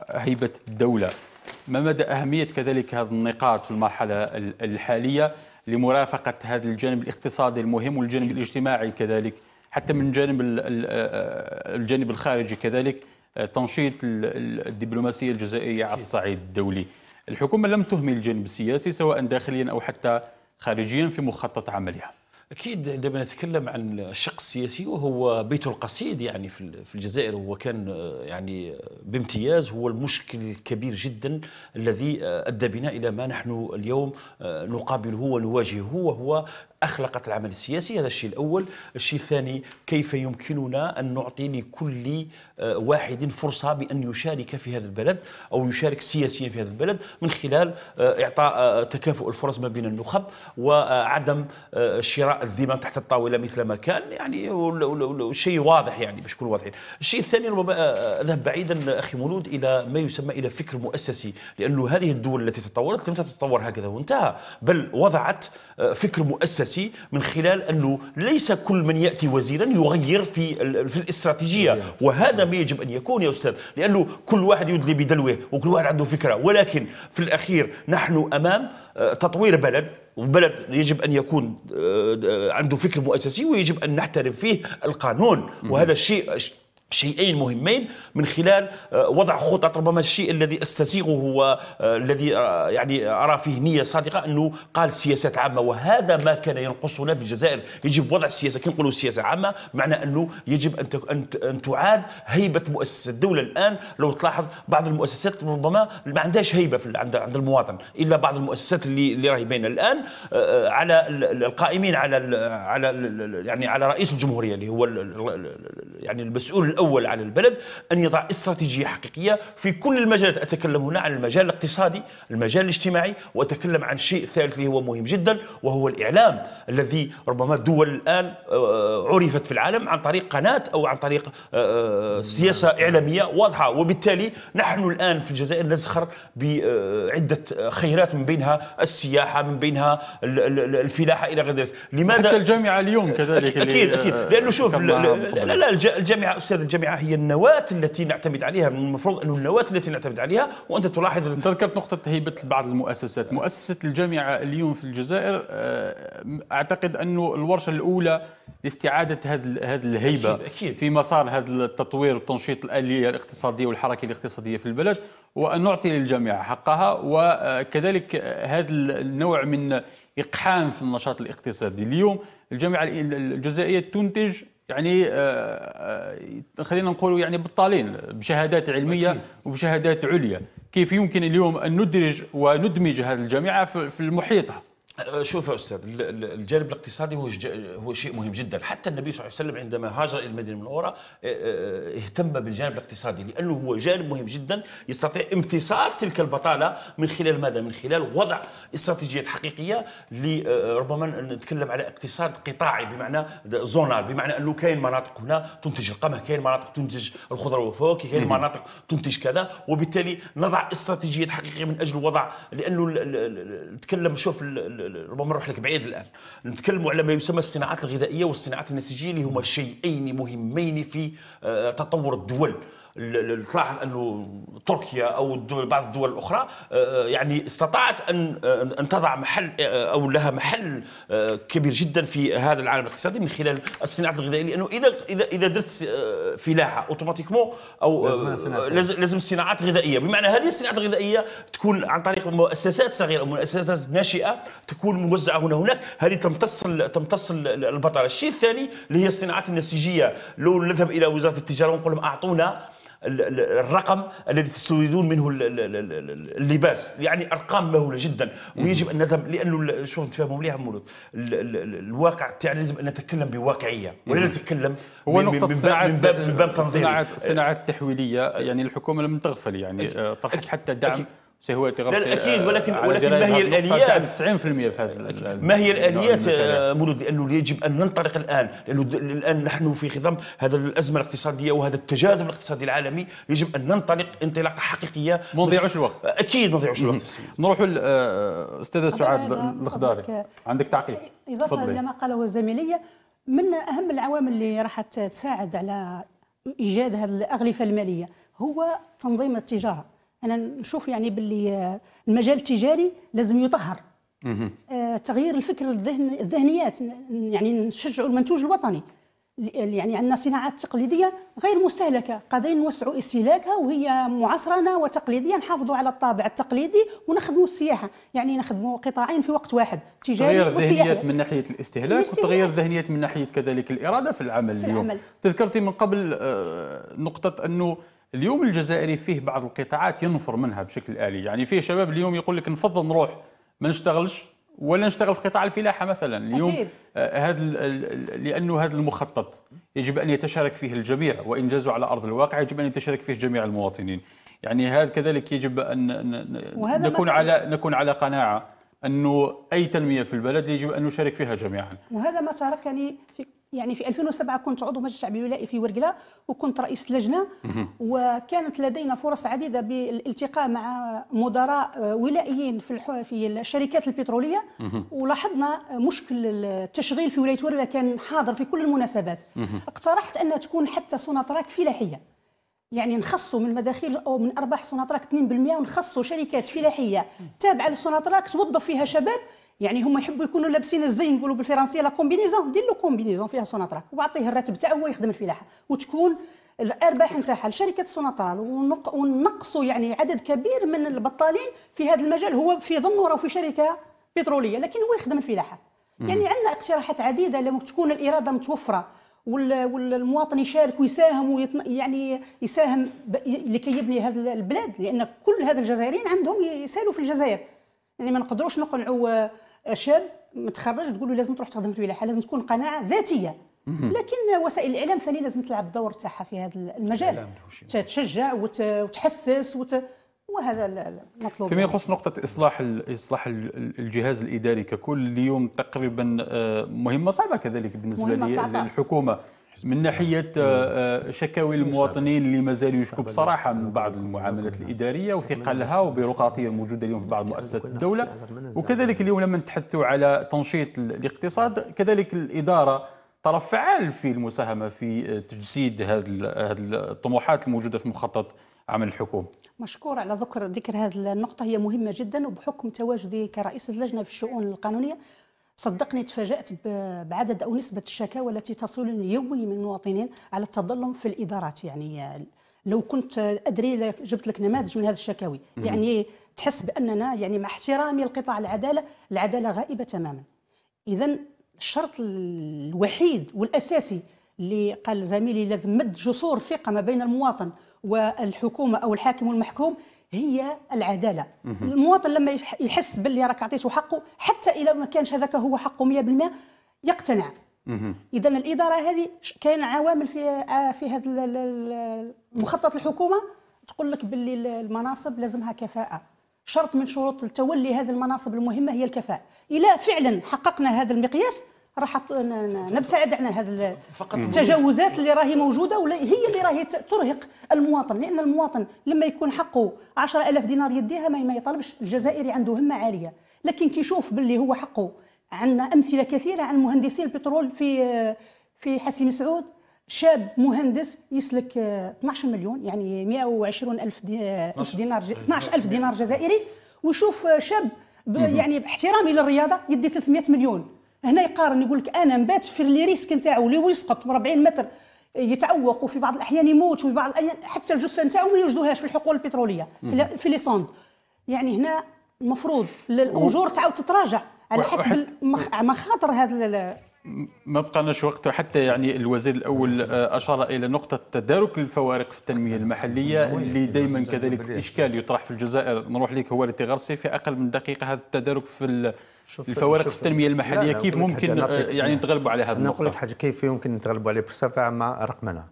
هيبه الدوله ما مدى اهميه كذلك هذه النقاط في المرحله الحاليه لمرافقه هذا الجانب الاقتصادي المهم والجانب الاجتماعي كذلك حتى من جانب الجانب الخارجي كذلك آه، تنشيط الدبلوماسيه الجزائريه على الصعيد الدولي. الحكومه لم تهمل الجانب السياسي سواء داخليا او حتى خارجيا في مخطط عملها. اكيد عندما نتكلم عن الشق السياسي وهو بيت القصيد يعني في الجزائر هو كان آه، يعني آه، بامتياز هو المشكل الكبير جدا الذي ادى بنا الى ما نحن اليوم نقابله ونواجهه وهو اخلقت العمل السياسي هذا الشيء الاول الشيء الثاني كيف يمكننا ان نعطي لكل واحد فرصة بأن يشارك في هذا البلد أو يشارك سياسيا في هذا البلد من خلال آه، إعطاء آه، تكافؤ الفرص ما بين النخب وعدم آه، شراء الذمم تحت الطاولة مثل ما كان يعني شيء واضح يعني باش يكونوا واضحين الشيء الثاني ربما أذهب بعيدا أخي مولود إلى ما يسمى إلى فكر مؤسسي لأنه هذه الدول التي تطورت لم تتطور هكذا وانتهى بل وضعت فكر مؤسسي من خلال أنه ليس كل من يأتي وزيرا يغير في في الاستراتيجية نعم. وهذا هذا ما يجب ان يكون يا استاذ لانه كل واحد يدلي بدلوه وكل واحد عنده فكره ولكن في الاخير نحن امام آه، تطوير بلد وبلد يجب ان يكون آه، آه، عنده فكر مؤسسي ويجب ان نحترم فيه القانون وهذا الشيء شيئين مهمين من خلال آه، وضع خطط ربما الشيء الذي استسيغه هو آه، الذي آه، يعني ارى فيه نيه صادقه انه قال سياسات عامه وهذا ما كان ينقصنا في الجزائر يجب وضع السياسه كي نقولوا سياسه عامه معنى انه يجب ان ان تعاد هيبه مؤسسه الدوله الان لو تلاحظ بعض المؤسسات ربما ما عندهاش هيبه في عند عند المواطن الا بعض المؤسسات اللي اللي راهي بين الان على القائمين على على يعني على رئيس الجمهوريه اللي هو يعني المسؤول الاول الأول على البلد أن يضع استراتيجية حقيقية في كل المجالات أتكلم هنا عن المجال الاقتصادي المجال الاجتماعي وأتكلم عن شيء ثالث اللي هو مهم جدا وهو الإعلام الذي ربما الدول الآن آه، عرفت في العالم عن طريق قناة أو عن طريق آه، آه، سياسة إعلامية واضحة وبالتالي نحن الآن في الجزائر نزخر بعدة خيرات من بينها السياحة من بينها الفلاحة إلى غير ذلك لماذا حتى الجامعة اليوم كذلك أكيد أكيد لأنه شوف لا لا الجامعة أستاذ الجامعه هي النواه التي نعتمد عليها من المفروض انه النواه التي نعتمد عليها وانت تلاحظ ذكرت نقطه هيبه بعض المؤسسات مؤسسه الجامعه اليوم في الجزائر آه، اعتقد انه الورشه الاولى لاستعاده هذه هذه الهيبه أكيد أكيد. في مسار هذا التطوير والتنشيط الاليه الاقتصاديه والحركه الاقتصاديه في البلد وان نعطي للجامعه حقها وكذلك هذا النوع من اقحام في النشاط الاقتصادي اليوم الجامعه الجزائريه تنتج يعني آه، آه، خلينا نقول يعني بطالين بشهادات علميه وبشهادات عليا كيف يمكن اليوم ان ندرج وندمج هذه الجامعه في المحيطه أه، شوف يا استاذ الجانب الاقتصادي هو هو شيء مهم جدا حتى النبي صلى الله عليه وسلم عندما هاجر الى المدينه المنوره أه، أه، اهتم بالجانب الاقتصادي لانه هو جانب مهم جدا يستطيع امتصاص تلك البطاله من خلال ماذا من خلال وضع استراتيجيات حقيقيه لربما نتكلم على اقتصاد قطاعي بمعنى زونال بمعنى انه كاين مناطق هنا تنتج القمح كاين مناطق تنتج الخضره والفواكه كاين مناطق تنتج كذا وبالتالي نضع استراتيجيات حقيقيه من اجل وضع لانه نتكلم شوف ربما نروح لك بعيد الان نتكلم على ما يسمى الصناعات الغذائيه والصناعات النسيجيه اللي هما شيئين مهمين في آه، تطور الدول تلاحظ انه تركيا او الدول بعض الدول الاخرى آه، آه، يعني استطاعت ان آه، ان تضع محل او لها محل كبير جدا في هذا العالم الاقتصادي من خلال الصناعه الغذائيه لانه اذا اذا اذا درت فلاحه اوتوماتيكمون او لازم, لازم الصناعات غذائيه بمعنى هذه الصناعات الغذائيه تكون عن طريق مؤسسات صغيره او مؤسسات ناشئه تكون موزعه هنا هناك هذه تمتص تمتص البطاله الشيء الثاني اللي هي الصناعات النسيجيه لو نذهب الى وزاره التجاره ونقول لهم اعطونا الرقم الذي تستوردون منه اللباس يعني ارقام مهوله جدا ويجب ان نذهب لانه شوف تفهموا مليح مولود الواقع تاعنا لازم ان نتكلم بواقعيه ولا نتكلم هو نقطه من باب من باب, من باب تنظيري صناعه التحويليه يعني الحكومه لم تغفل يعني طرحت حتى دعم أكيد. هو لا, لا اكيد ولكن ولكن ما هي الاليات 90% في هذا ما هي الاليات مولود لانه يجب ان ننطلق الان لانه الان نحن في خضم هذا الازمه الاقتصاديه وهذا التجاذب الاقتصادي العالمي يجب ان ننطلق انطلاقه حقيقيه ما نضيعوش الوقت اكيد ما نضيعوش الوقت نروحوا الاستاذه آه، سعاد الخضاري عندك تعقيب اضافه لما قاله زميلي من اهم العوامل اللي راح تساعد على ايجاد هذه الاغلفه الماليه هو تنظيم التجاره انا نشوف يعني باللي آه، المجال التجاري لازم يطهر آه، تغيير الفكر الذهن الذهنيات يعني نشجعوا المنتوج الوطني آه، يعني عندنا صناعات تقليديه غير مستهلكه قادرين نوسعوا استهلاكها وهي معصرنه وتقليديه نحافظوا على الطابع التقليدي ونخدموا السياحه يعني نخدموا قطاعين في وقت واحد تجاري تغيير الذهنيات من ناحيه الاستهلاك, الاستهلاك الذهنيات من ناحيه كذلك الاراده في العمل في اليوم العمل. تذكرتي من قبل نقطه انه اليوم الجزائري فيه بعض القطاعات ينفر منها بشكل آلي يعني فيه شباب اليوم يقول لك نفضل نروح ما نشتغلش ولا نشتغل في قطاع الفلاحه مثلا اليوم آه، هذا لانه هذا المخطط يجب ان يتشارك فيه الجميع وانجازه على ارض الواقع يجب ان يتشارك فيه جميع المواطنين يعني هذا كذلك يجب ان نكون على نكون على قناعه انه اي تنميه في البلد يجب ان نشارك فيها جميعا وهذا ما تركني في يعني في 2007 كنت عضو مجلس الشعب الولائي في ورقلة وكنت رئيس لجنة وكانت لدينا فرص عديدة بالالتقاء مع مدراء ولائيين في في الشركات البترولية ولاحظنا مشكل التشغيل في ولاية ورقلة كان حاضر في كل المناسبات اقترحت أن تكون حتى سوناطراك فلاحية يعني نخصوا من مداخيل او من ارباح سوناطراك 2% ونخصوا شركات فلاحيه تابعه لسوناطراك توظف فيها شباب يعني هما يحبوا يكونوا لابسين الزي نقولوا بالفرنسيه لا كومبينيزون دير له كومبينيزون فيها سوناتراك وعطيه الراتب تاعو هو يخدم الفلاحه وتكون الارباح نتاعها لشركه سوناترال ونقصوا يعني عدد كبير من البطالين في هذا المجال هو في ظنه راه في شركه بتروليه لكن هو يخدم الفلاحه يعني عندنا اقتراحات عديده لما تكون الاراده متوفره والمواطن يشارك ويساهم ويطن... يعني يساهم ب... لكي يبني هذا البلاد لان كل هذا الجزائريين عندهم يسالوا في الجزائر يعني ما نقدروش نقنعوا آه، شاب متخرج تقول له لازم تروح تخدم في الملاحه لازم تكون قناعه ذاتيه لكن وسائل الاعلام ثاني لازم تلعب الدور تاعها في هذا المجال تشجع وتحسس وت... وهذا المطلوب فيما يخص نقطة إصلاح إصلاح الجهاز الإداري ككل اليوم تقريبا آه، مهمة صعبة كذلك بالنسبة للحكومة من ناحيه إيه. آه، شكاوي المواطنين اللي مازالوا يشكوا بصراحه من بعض المعاملات الاداريه وثقلها وبيروقراطيه الموجوده اليوم في بعض مؤسسات الدوله وكذلك اليوم لما نتحدثوا على تنشيط الاقتصاد كذلك الاداره طرف فعال في المساهمه في آه، تجسيد هذه الطموحات الموجوده في مخطط عمل الحكومه مشكور على ذكر ذكر هذه النقطة هي مهمة جدا وبحكم تواجدي كرئيس اللجنة في الشؤون القانونية صدقني تفاجأت بعدد أو نسبة الشكاوى التي تصلني يوميا من المواطنين على التظلم في الإدارات يعني لو كنت أدري جبت لك نماذج من هذه الشكاوي يعني تحس بأننا يعني مع احترامي لقطاع العدالة العدالة غائبة تماما إذا الشرط الوحيد والأساسي اللي قال زميلي لازم مد جسور ثقة ما بين المواطن والحكومة أو الحاكم والمحكوم هي العداله المواطن لما يحس باللي راك عطيته حقه حتى اذا ما كانش هذاك هو حقه 100% يقتنع اذا الاداره هذه كاين عوامل في آه، في هذا مخطط الحكومه تقول لك باللي المناصب لازمها كفاءه شرط من شروط التولي هذه المناصب المهمه هي الكفاءه الى فعلا حققنا هذا المقياس راح نبتعد عن هذا التجاوزات اللي راهي موجوده ولا هي اللي راهي ترهق المواطن لان المواطن لما يكون حقه 10000 دينار يديها ما يطالبش الجزائري عنده همه عاليه لكن كيشوف باللي هو حقه عندنا امثله كثيره عن مهندسين البترول في في حسين سعود شاب مهندس يسلك 12 آه، مليون يعني 120 الف دينار 12 آه، الف دينار جزائري ويشوف آه، شاب يعني باحترامي للرياضه يدي 300 مليون هنا يقارن يقول لك انا نبات في لي ريسك نتاعو اللي هو يسقط ب 40 متر يتعوق وفي بعض الاحيان يموت وفي بعض الاحيان حتى الجثه نتاعو ما يوجدوهاش في الحقول البتروليه في لي سوند يعني هنا المفروض الاجور تعاود تتراجع على حسب مخاطر هذا ما بقاناش وقت حتى يعني الوزير الاول آه، اشار الى نقطه تدارك الفوارق في التنميه المحليه اللي دائما كذلك اشكال يطرح في الجزائر نروح لك هو غرسي في اقل من دقيقه هذا التدارك في شوف الفوارق في التنميه المحليه كيف ممكن يعني نتغلبوا على هذا نقول لك يعني حاجه كيف يمكن نتغلبوا عليه بصفه عامه رقمنه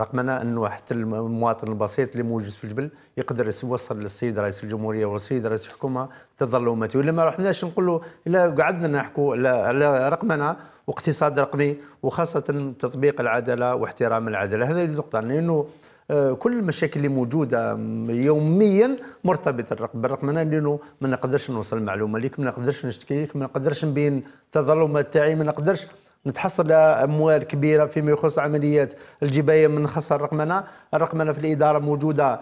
رقمنا انه حتى المواطن البسيط اللي موجود في الجبل يقدر يوصل للسيد رئيس الجمهوريه والسيد رئيس الحكومه تظلماته ولا ما رحناش نقول له الا قعدنا نحكوا على رقمنا واقتصاد رقمي وخاصه تطبيق العداله واحترام العداله هذه النقطه لانه آه، كل المشاكل اللي موجوده يوميا مرتبطه بالرقم بالرقم انا لانه ما نقدرش نوصل المعلومه ليك ما نقدرش ليك ما نقدرش نبين التظلمات تاعي ما نقدرش نتحصل اموال كبيره فيما يخص عمليات الجبايه من خاصه الرقمنه، الرقمنه في الاداره موجوده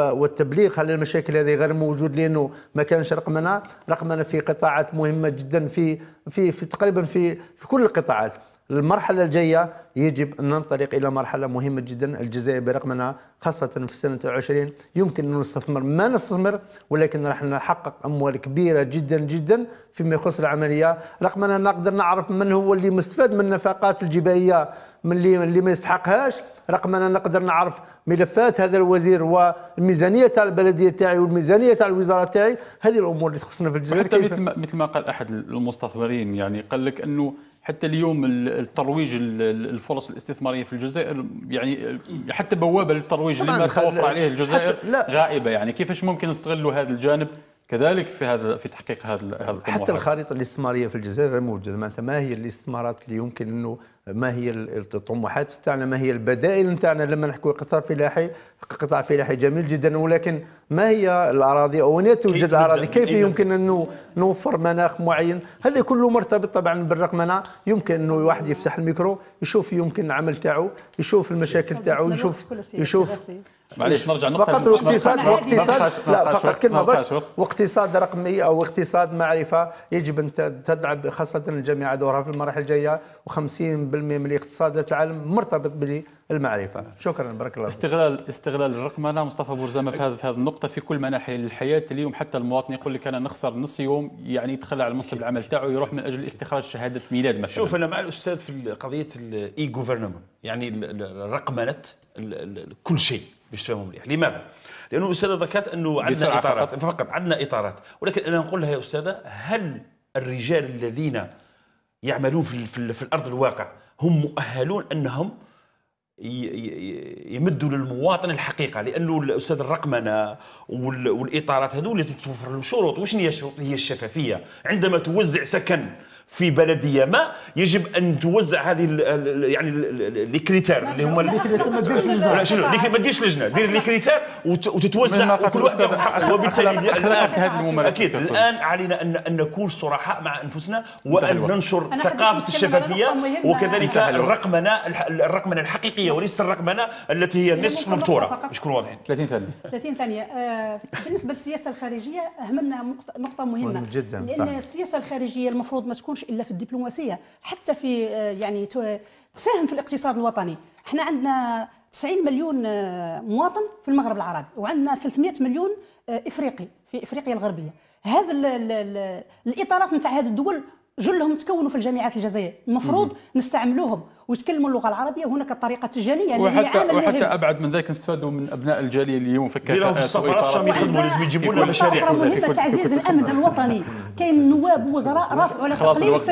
والتبليغ على المشاكل هذه غير موجود لانه ما كانش رقمنه، رقمنه في قطاعات مهمه جدا في في, في تقريبا في في كل القطاعات، المرحلة الجاية يجب أن ننطلق إلى مرحلة مهمة جدا الجزائر برقمنا خاصة في سنة 20 يمكن أن نستثمر ما نستثمر ولكن راح نحقق أموال كبيرة جدا جدا فيما يخص العملية رقمنا نقدر نعرف من هو اللي مستفاد من النفقات الجبائية من اللي, اللي ما يستحقهاش رقمنا نقدر نعرف ملفات هذا الوزير والميزانيه تاع البلديه تاعي والميزانيه تاع الوزاره تاعي هذه الامور اللي تخصنا في الجزائر حتى مثل ما, مثل ما قال احد المستثمرين يعني قال لك انه حتى اليوم الترويج الفرص الاستثماريه في الجزائر يعني حتى بوابه للترويج اللي ما توفر عليه الجزائر غائبه يعني كيفاش ممكن نستغلوا هذا الجانب كذلك في هذا في تحقيق هذا هذا حتى الخريطه الاستثماريه في الجزائر غير موجوده معناتها ما هي الاستثمارات اللي يمكن انه ما هي الطموحات تاعنا ما هي البدائل تاعنا لما نحكوا قطاع فلاحي قطاع فلاحي جميل جدا ولكن ما هي الاراضي او وين توجد الاراضي كيف يمكن انه نوفر مناخ معين هذا كله مرتبط طبعا بالرقمنه يمكن انه الواحد يفتح الميكرو يشوف يمكن العمل تاعو يشوف المشاكل طيب، تاعو يشوف يشوف معليش نرجع نقطة فقط الاقتصاد الاقتصاد لا فقط كلمة واقتصاد رقمي او اقتصاد معرفة يجب ان تدعم خاصة الجامعة دورها في المراحل الجاية و50% من الاقتصادات العالم مرتبط بالمعرفه شكرا بارك الله استغلال استغلال الرقمنه مصطفى بورزامه في هذه هذه النقطه في كل مناحي الحياه اليوم حتى المواطن يقول لك انا نخسر نص يوم يعني يتخلى على منصب العمل تاعو يروح من اجل استخراج شهاده ميلاد مثلا شوف انا مع الاستاذ في قضيه الاي جوفرنمنت يعني رقمنه كل شيء باش تفهموا مليح لماذا؟ لانه الاستاذه ذكرت انه عندنا اطارات فقط. فقط عندنا اطارات ولكن انا نقول لها يا استاذه هل الرجال الذين يعملون في, في, في الارض الواقع هم مؤهلون انهم يمدوا للمواطن الحقيقه لانه الاستاذ الرقمنه والاطارات هذو لازم توفر لهم شروط وشنو هي الشروط هي الشفافيه عندما توزع سكن في بلديه ما يجب ان توزع هذه الـ يعني لي كريتير اللي هما ما ديرش لجنه شنو ما ديرش لجنه دير لي كريتير وتتوزع وكل واحد ياخذ حقه وبالتالي اكيد الان علينا ان ان نكون صرحاء مع انفسنا وان ننشر ثقافه الشفافيه وكذلك الرقمنه الرقمنه الحقيقيه وليست الرقمنه التي هي نصف مبتوره باش نكونوا واضحين 30 ثانيه 30 ثانيه آه، بالنسبه للسياسه الخارجيه اهملنا نقطه مهمه جدا لان السياسه الخارجيه المفروض ما تكونش تخرج الا في الدبلوماسيه حتى في آه، يعني تساهم في الاقتصاد الوطني احنا عندنا 90 مليون آه، مواطن في المغرب العربي وعندنا 300 مليون آه، افريقي في افريقيا الغربيه هذا الاطارات نتاع هذه الدول جلهم تكونوا في الجامعات الجزائريه المفروض نستعملوهم ويتكلموا اللغه العربيه هناك الطريقه يعني وحتى عامل وحتى مهم. ابعد من ذلك نستفادوا من ابناء الجاليه اللي اليوم في الكفاءات في السفارات شام يخدموا لازم يجيبوا لنا مشاريع مهمه تعزيز الامن الوطني كاين نواب ووزراء رفعوا على تقليص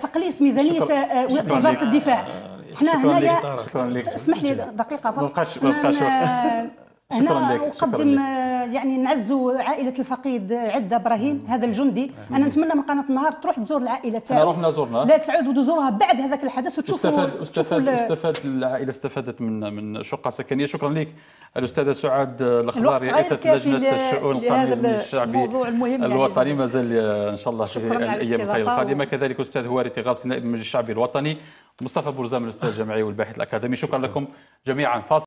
تقليص ميزانيه آه، وزاره الدفاع احنا هنايا اسمح لي دقيقه فقط ما بقاش ما بقاش هنا آه، اقدم آه، يعني نعزوا عائله الفقيد عده ابراهيم هذا الجندي انا نتمنى من قناه النهار تروح تزور العائله تاعو رحنا زرنا لا تعود وتزورها بعد هذاك الحدث وتشوفوا استفاد استفاد استفاد العائله استفادت من من شقه سكنيه شكرا لك الاستاذه سعاد الاخضر رئيسه لجنه الشؤون القانونيه الشعبي يعني. الوطني مازال ان شاء الله في الايام القادمه كذلك الاستاذ هواري تغاصي نائب المجلس الشعبي الوطني مصطفى بورزام الاستاذ الجامعي والباحث الاكاديمي شكرا لكم جميعا فاصل